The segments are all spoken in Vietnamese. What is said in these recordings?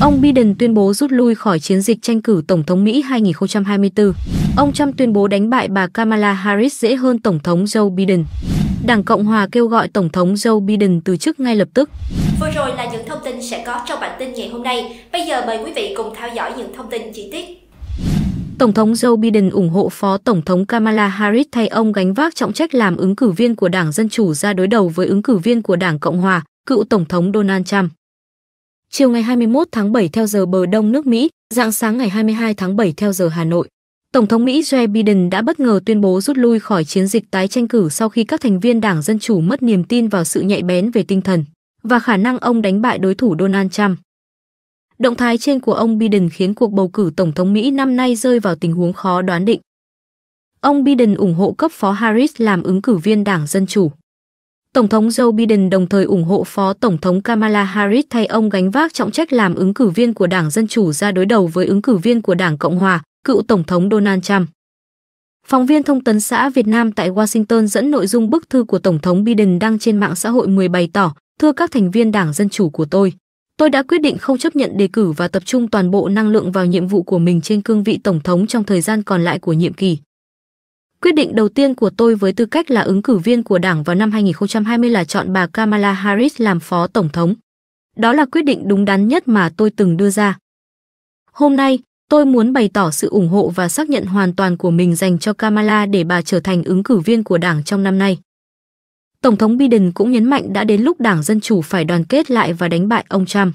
Ông Biden tuyên bố rút lui khỏi chiến dịch tranh cử Tổng thống Mỹ 2024. Ông Trump tuyên bố đánh bại bà Kamala Harris dễ hơn Tổng thống Joe Biden. Đảng Cộng Hòa kêu gọi Tổng thống Joe Biden từ chức ngay lập tức. Vừa rồi là những thông tin sẽ có trong bản tin ngày hôm nay. Bây giờ mời quý vị cùng theo dõi những thông tin chi tiết. Tổng thống Joe Biden ủng hộ Phó Tổng thống Kamala Harris thay ông gánh vác trọng trách làm ứng cử viên của Đảng Dân Chủ ra đối đầu với ứng cử viên của Đảng Cộng Hòa, cựu Tổng thống Donald Trump. Chiều ngày 21 tháng 7 theo giờ bờ đông nước Mỹ, dạng sáng ngày 22 tháng 7 theo giờ Hà Nội, Tổng thống Mỹ Joe Biden đã bất ngờ tuyên bố rút lui khỏi chiến dịch tái tranh cử sau khi các thành viên Đảng Dân Chủ mất niềm tin vào sự nhạy bén về tinh thần và khả năng ông đánh bại đối thủ Donald Trump. Động thái trên của ông Biden khiến cuộc bầu cử Tổng thống Mỹ năm nay rơi vào tình huống khó đoán định. Ông Biden ủng hộ cấp phó Harris làm ứng cử viên Đảng Dân Chủ. Tổng thống Joe Biden đồng thời ủng hộ Phó Tổng thống Kamala Harris thay ông gánh vác trọng trách làm ứng cử viên của Đảng Dân Chủ ra đối đầu với ứng cử viên của Đảng Cộng Hòa, cựu Tổng thống Donald Trump. Phóng viên thông tấn xã Việt Nam tại Washington dẫn nội dung bức thư của Tổng thống Biden đăng trên mạng xã hội 10 bày tỏ, thưa các thành viên Đảng Dân Chủ của tôi, tôi đã quyết định không chấp nhận đề cử và tập trung toàn bộ năng lượng vào nhiệm vụ của mình trên cương vị Tổng thống trong thời gian còn lại của nhiệm kỳ. Quyết định đầu tiên của tôi với tư cách là ứng cử viên của Đảng vào năm 2020 là chọn bà Kamala Harris làm phó tổng thống. Đó là quyết định đúng đắn nhất mà tôi từng đưa ra. Hôm nay, tôi muốn bày tỏ sự ủng hộ và xác nhận hoàn toàn của mình dành cho Kamala để bà trở thành ứng cử viên của Đảng trong năm nay. Tổng thống Biden cũng nhấn mạnh đã đến lúc Đảng Dân Chủ phải đoàn kết lại và đánh bại ông Trump.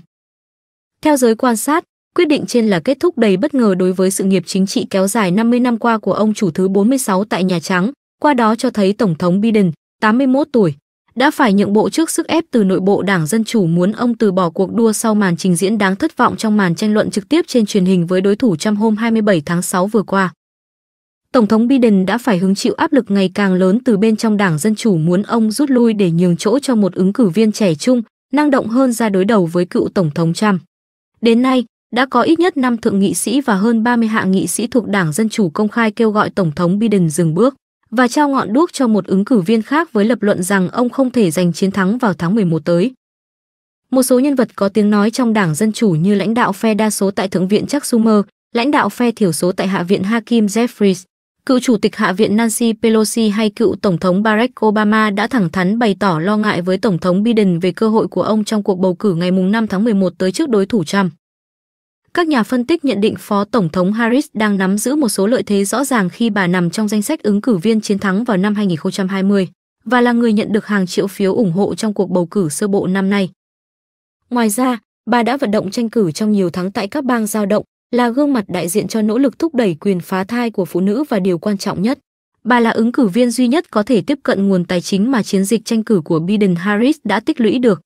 Theo giới quan sát, Quyết định trên là kết thúc đầy bất ngờ đối với sự nghiệp chính trị kéo dài 50 năm qua của ông chủ thứ 46 tại Nhà Trắng, qua đó cho thấy Tổng thống Biden, 81 tuổi, đã phải nhượng bộ trước sức ép từ nội bộ Đảng Dân Chủ muốn ông từ bỏ cuộc đua sau màn trình diễn đáng thất vọng trong màn tranh luận trực tiếp trên truyền hình với đối thủ Trump hôm 27 tháng 6 vừa qua. Tổng thống Biden đã phải hứng chịu áp lực ngày càng lớn từ bên trong Đảng Dân Chủ muốn ông rút lui để nhường chỗ cho một ứng cử viên trẻ trung, năng động hơn ra đối đầu với cựu Tổng thống Trump. Đến nay, đã có ít nhất 5 thượng nghị sĩ và hơn 30 hạ nghị sĩ thuộc Đảng Dân Chủ công khai kêu gọi Tổng thống Biden dừng bước và trao ngọn đuốc cho một ứng cử viên khác với lập luận rằng ông không thể giành chiến thắng vào tháng 11 tới. Một số nhân vật có tiếng nói trong Đảng Dân Chủ như lãnh đạo phe đa số tại Thượng viện Chuck Schumer, lãnh đạo phe thiểu số tại Hạ viện Hakim Jeffries, cựu chủ tịch Hạ viện Nancy Pelosi hay cựu Tổng thống Barack Obama đã thẳng thắn bày tỏ lo ngại với Tổng thống Biden về cơ hội của ông trong cuộc bầu cử ngày 5 tháng 11 tới trước đối thủ Trump. Các nhà phân tích nhận định Phó Tổng thống Harris đang nắm giữ một số lợi thế rõ ràng khi bà nằm trong danh sách ứng cử viên chiến thắng vào năm 2020 và là người nhận được hàng triệu phiếu ủng hộ trong cuộc bầu cử sơ bộ năm nay. Ngoài ra, bà đã vận động tranh cử trong nhiều tháng tại các bang giao động, là gương mặt đại diện cho nỗ lực thúc đẩy quyền phá thai của phụ nữ và điều quan trọng nhất. Bà là ứng cử viên duy nhất có thể tiếp cận nguồn tài chính mà chiến dịch tranh cử của Biden Harris đã tích lũy được.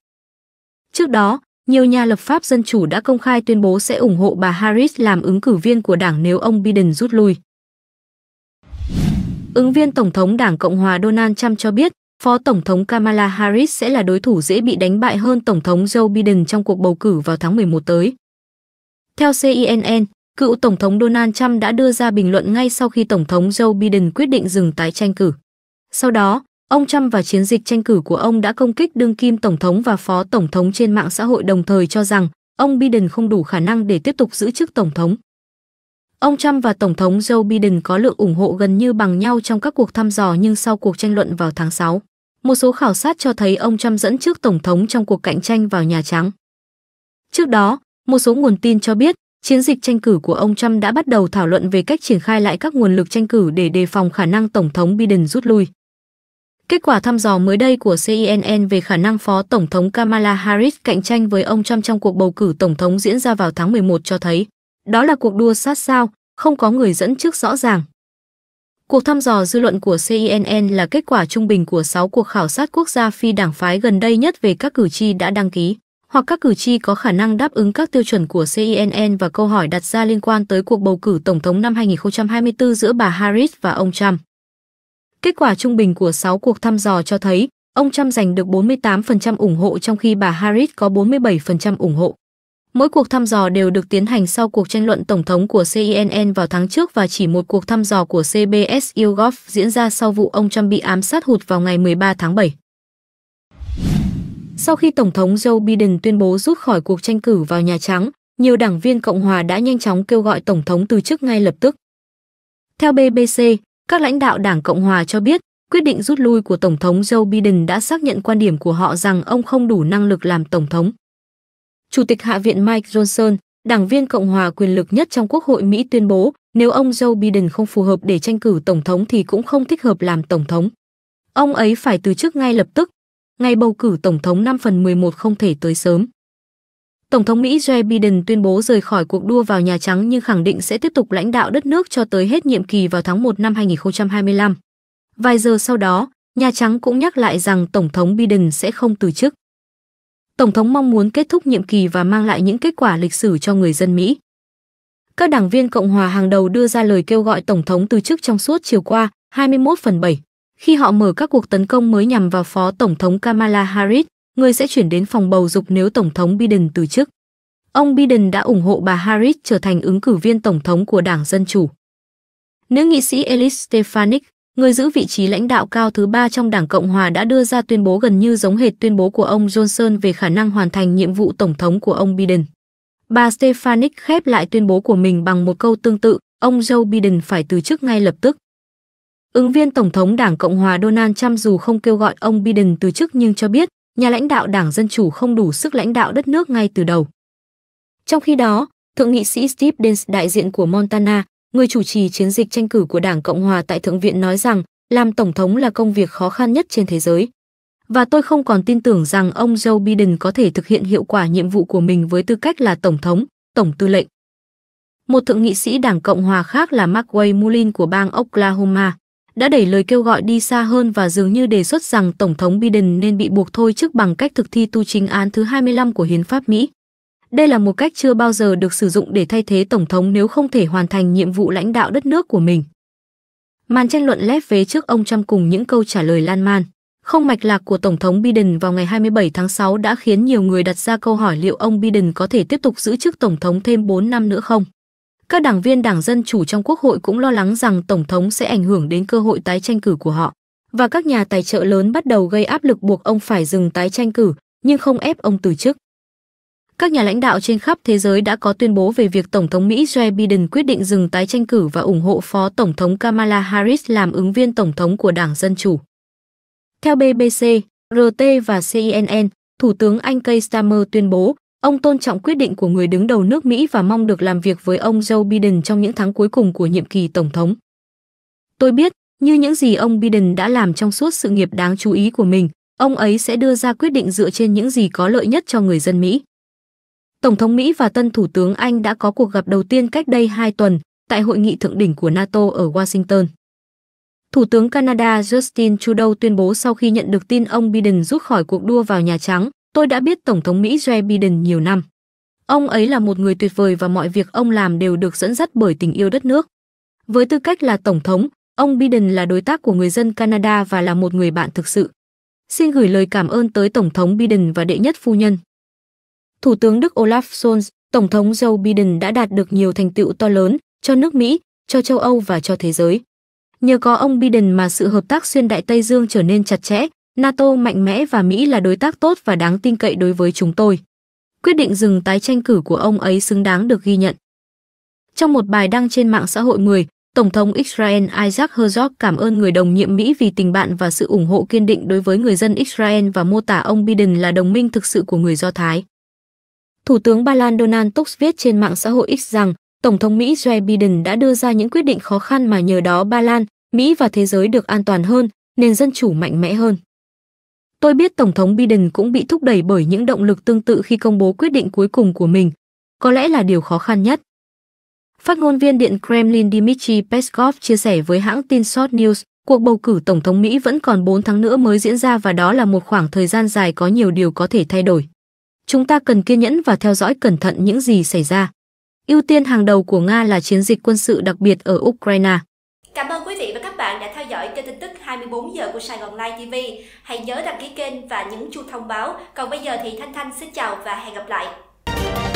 Trước đó, nhiều nhà lập pháp dân chủ đã công khai tuyên bố sẽ ủng hộ bà Harris làm ứng cử viên của đảng nếu ông Biden rút lui. Ứng viên Tổng thống Đảng Cộng hòa Donald Trump cho biết, Phó Tổng thống Kamala Harris sẽ là đối thủ dễ bị đánh bại hơn Tổng thống Joe Biden trong cuộc bầu cử vào tháng 11 tới. Theo CNN, e cựu Tổng thống Donald Trump đã đưa ra bình luận ngay sau khi Tổng thống Joe Biden quyết định dừng tái tranh cử. Sau đó, Ông Trump và chiến dịch tranh cử của ông đã công kích đương kim tổng thống và phó tổng thống trên mạng xã hội đồng thời cho rằng ông Biden không đủ khả năng để tiếp tục giữ chức tổng thống. Ông Trump và tổng thống Joe Biden có lượng ủng hộ gần như bằng nhau trong các cuộc thăm dò nhưng sau cuộc tranh luận vào tháng 6, một số khảo sát cho thấy ông Trump dẫn trước tổng thống trong cuộc cạnh tranh vào Nhà Trắng. Trước đó, một số nguồn tin cho biết chiến dịch tranh cử của ông Trump đã bắt đầu thảo luận về cách triển khai lại các nguồn lực tranh cử để đề phòng khả năng Tổng thống Biden rút lui. Kết quả thăm dò mới đây của CNN về khả năng Phó Tổng thống Kamala Harris cạnh tranh với ông Trump trong cuộc bầu cử Tổng thống diễn ra vào tháng 11 cho thấy, đó là cuộc đua sát sao, không có người dẫn trước rõ ràng. Cuộc thăm dò dư luận của CNN là kết quả trung bình của 6 cuộc khảo sát quốc gia phi đảng phái gần đây nhất về các cử tri đã đăng ký, hoặc các cử tri có khả năng đáp ứng các tiêu chuẩn của CNN và câu hỏi đặt ra liên quan tới cuộc bầu cử Tổng thống năm 2024 giữa bà Harris và ông Trump. Kết quả trung bình của 6 cuộc thăm dò cho thấy, ông Trump giành được 48% ủng hộ trong khi bà Harris có 47% ủng hộ. Mỗi cuộc thăm dò đều được tiến hành sau cuộc tranh luận tổng thống của CNN vào tháng trước và chỉ một cuộc thăm dò của CBS YouGov diễn ra sau vụ ông Trump bị ám sát hụt vào ngày 13 tháng 7. Sau khi Tổng thống Joe Biden tuyên bố rút khỏi cuộc tranh cử vào Nhà Trắng, nhiều đảng viên Cộng hòa đã nhanh chóng kêu gọi Tổng thống từ chức ngay lập tức. Theo BBC, các lãnh đạo Đảng Cộng hòa cho biết, quyết định rút lui của Tổng thống Joe Biden đã xác nhận quan điểm của họ rằng ông không đủ năng lực làm Tổng thống. Chủ tịch Hạ viện Mike Johnson, đảng viên Cộng hòa quyền lực nhất trong Quốc hội Mỹ tuyên bố nếu ông Joe Biden không phù hợp để tranh cử Tổng thống thì cũng không thích hợp làm Tổng thống. Ông ấy phải từ chức ngay lập tức. Ngày bầu cử Tổng thống 5 phần 11 không thể tới sớm. Tổng thống Mỹ Joe Biden tuyên bố rời khỏi cuộc đua vào Nhà Trắng nhưng khẳng định sẽ tiếp tục lãnh đạo đất nước cho tới hết nhiệm kỳ vào tháng 1 năm 2025. Vài giờ sau đó, Nhà Trắng cũng nhắc lại rằng Tổng thống Biden sẽ không từ chức. Tổng thống mong muốn kết thúc nhiệm kỳ và mang lại những kết quả lịch sử cho người dân Mỹ. Các đảng viên Cộng hòa hàng đầu đưa ra lời kêu gọi Tổng thống từ chức trong suốt chiều qua, 21 phần 7, khi họ mở các cuộc tấn công mới nhằm vào Phó Tổng thống Kamala Harris, người sẽ chuyển đến phòng bầu dục nếu Tổng thống Biden từ chức. Ông Biden đã ủng hộ bà Harris trở thành ứng cử viên Tổng thống của Đảng Dân Chủ. Nữ nghị sĩ Elise Stefanik, người giữ vị trí lãnh đạo cao thứ ba trong Đảng Cộng Hòa đã đưa ra tuyên bố gần như giống hệt tuyên bố của ông Johnson về khả năng hoàn thành nhiệm vụ Tổng thống của ông Biden. Bà Stefanik khép lại tuyên bố của mình bằng một câu tương tự, ông Joe Biden phải từ chức ngay lập tức. Ứng viên Tổng thống Đảng Cộng hòa Donald Trump dù không kêu gọi ông Biden từ chức nhưng cho biết nhà lãnh đạo Đảng Dân Chủ không đủ sức lãnh đạo đất nước ngay từ đầu. Trong khi đó, Thượng nghị sĩ Steve Dance đại diện của Montana, người chủ trì chiến dịch tranh cử của Đảng Cộng Hòa tại Thượng viện nói rằng làm Tổng thống là công việc khó khăn nhất trên thế giới. Và tôi không còn tin tưởng rằng ông Joe Biden có thể thực hiện hiệu quả nhiệm vụ của mình với tư cách là Tổng thống, Tổng tư lệnh. Một thượng nghị sĩ Đảng Cộng Hòa khác là Mark Way Mullin của bang Oklahoma đã đẩy lời kêu gọi đi xa hơn và dường như đề xuất rằng Tổng thống Biden nên bị buộc thôi chức bằng cách thực thi tu chính án thứ 25 của Hiến pháp Mỹ. Đây là một cách chưa bao giờ được sử dụng để thay thế Tổng thống nếu không thể hoàn thành nhiệm vụ lãnh đạo đất nước của mình. Màn tranh luận lép vế trước ông Trump cùng những câu trả lời lan man. Không mạch lạc của Tổng thống Biden vào ngày 27 tháng 6 đã khiến nhiều người đặt ra câu hỏi liệu ông Biden có thể tiếp tục giữ chức Tổng thống thêm 4 năm nữa không. Các đảng viên Đảng Dân Chủ trong Quốc hội cũng lo lắng rằng Tổng thống sẽ ảnh hưởng đến cơ hội tái tranh cử của họ. Và các nhà tài trợ lớn bắt đầu gây áp lực buộc ông phải dừng tái tranh cử, nhưng không ép ông từ chức. Các nhà lãnh đạo trên khắp thế giới đã có tuyên bố về việc Tổng thống Mỹ Joe Biden quyết định dừng tái tranh cử và ủng hộ Phó Tổng thống Kamala Harris làm ứng viên Tổng thống của Đảng Dân Chủ. Theo BBC, RT và CNN, Thủ tướng Anh Keir Starmer tuyên bố Ông tôn trọng quyết định của người đứng đầu nước Mỹ và mong được làm việc với ông Joe Biden trong những tháng cuối cùng của nhiệm kỳ tổng thống. Tôi biết, như những gì ông Biden đã làm trong suốt sự nghiệp đáng chú ý của mình, ông ấy sẽ đưa ra quyết định dựa trên những gì có lợi nhất cho người dân Mỹ. Tổng thống Mỹ và tân thủ tướng Anh đã có cuộc gặp đầu tiên cách đây 2 tuần tại hội nghị thượng đỉnh của NATO ở Washington. Thủ tướng Canada Justin Trudeau tuyên bố sau khi nhận được tin ông Biden rút khỏi cuộc đua vào Nhà Trắng, Tôi đã biết Tổng thống Mỹ Joe Biden nhiều năm. Ông ấy là một người tuyệt vời và mọi việc ông làm đều được dẫn dắt bởi tình yêu đất nước. Với tư cách là Tổng thống, ông Biden là đối tác của người dân Canada và là một người bạn thực sự. Xin gửi lời cảm ơn tới Tổng thống Biden và đệ nhất phu nhân. Thủ tướng Đức Olaf Scholz, Tổng thống Joe Biden đã đạt được nhiều thành tựu to lớn cho nước Mỹ, cho châu Âu và cho thế giới. Nhờ có ông Biden mà sự hợp tác xuyên Đại Tây Dương trở nên chặt chẽ, NATO mạnh mẽ và Mỹ là đối tác tốt và đáng tin cậy đối với chúng tôi. Quyết định dừng tái tranh cử của ông ấy xứng đáng được ghi nhận. Trong một bài đăng trên mạng xã hội 10, Tổng thống Israel Isaac Herzog cảm ơn người đồng nhiệm Mỹ vì tình bạn và sự ủng hộ kiên định đối với người dân Israel và mô tả ông Biden là đồng minh thực sự của người Do Thái. Thủ tướng Ba Lan Donald Tusk viết trên mạng xã hội X rằng Tổng thống Mỹ Joe Biden đã đưa ra những quyết định khó khăn mà nhờ đó Ba Lan, Mỹ và thế giới được an toàn hơn, nền dân chủ mạnh mẽ hơn. Tôi biết Tổng thống Biden cũng bị thúc đẩy bởi những động lực tương tự khi công bố quyết định cuối cùng của mình, có lẽ là điều khó khăn nhất. Phát ngôn viên Điện Kremlin Dmitry Peskov chia sẻ với hãng tin Short News, cuộc bầu cử Tổng thống Mỹ vẫn còn 4 tháng nữa mới diễn ra và đó là một khoảng thời gian dài có nhiều điều có thể thay đổi. Chúng ta cần kiên nhẫn và theo dõi cẩn thận những gì xảy ra. Ưu tiên hàng đầu của Nga là chiến dịch quân sự đặc biệt ở Ukraine. Cảm ơn quý vị và các bạn đã theo dõi kênh tin tức 24 giờ của Sài Gòn Live TV. Hãy nhớ đăng ký kênh và nhấn chuông thông báo. Còn bây giờ thì Thanh Thanh xin chào và hẹn gặp lại.